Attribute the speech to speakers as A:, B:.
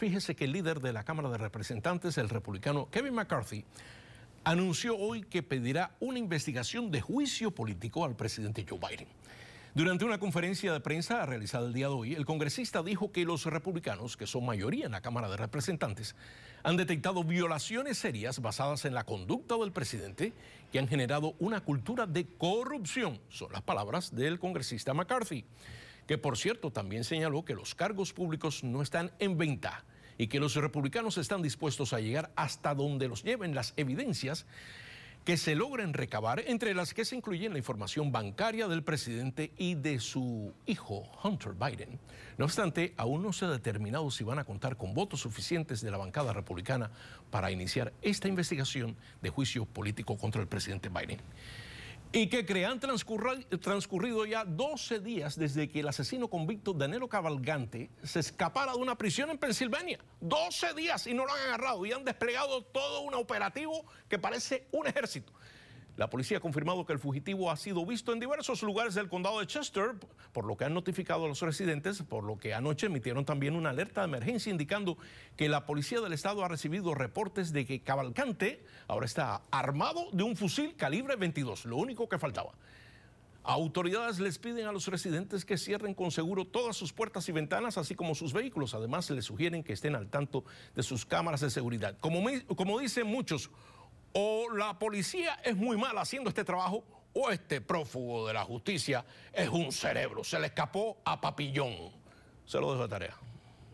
A: Fíjese que el líder de la Cámara de Representantes, el republicano Kevin McCarthy, anunció hoy que pedirá una investigación de juicio político al presidente Joe Biden. Durante una conferencia de prensa realizada el día de hoy, el congresista dijo que los republicanos, que son mayoría en la Cámara de Representantes, han detectado violaciones serias basadas en la conducta del presidente que han generado una cultura de corrupción, son las palabras del congresista McCarthy, que por cierto también señaló que los cargos públicos no están en venta y que los republicanos están dispuestos a llegar hasta donde los lleven las evidencias que se logren recabar, entre las que se incluyen la información bancaria del presidente y de su hijo, Hunter Biden. No obstante, aún no se ha determinado si van a contar con votos suficientes de la bancada republicana para iniciar esta investigación de juicio político contra el presidente Biden. Y que crean transcurrido ya 12 días desde que el asesino convicto Danilo Cavalgante se escapara de una prisión en Pensilvania. 12 días y no lo han agarrado y han desplegado todo un operativo que parece un ejército. La policía ha confirmado que el fugitivo ha sido visto en diversos lugares del condado de Chester, por lo que han notificado a los residentes, por lo que anoche emitieron también una alerta de emergencia indicando que la policía del estado ha recibido reportes de que Cavalcante ahora está armado de un fusil calibre 22, lo único que faltaba. Autoridades les piden a los residentes que cierren con seguro todas sus puertas y ventanas, así como sus vehículos. Además, les sugieren que estén al tanto de sus cámaras de seguridad. Como, como dicen muchos, o la policía es muy mala haciendo este trabajo o este prófugo de la justicia es un cerebro. Se le escapó a papillón. Se lo dejo tarea.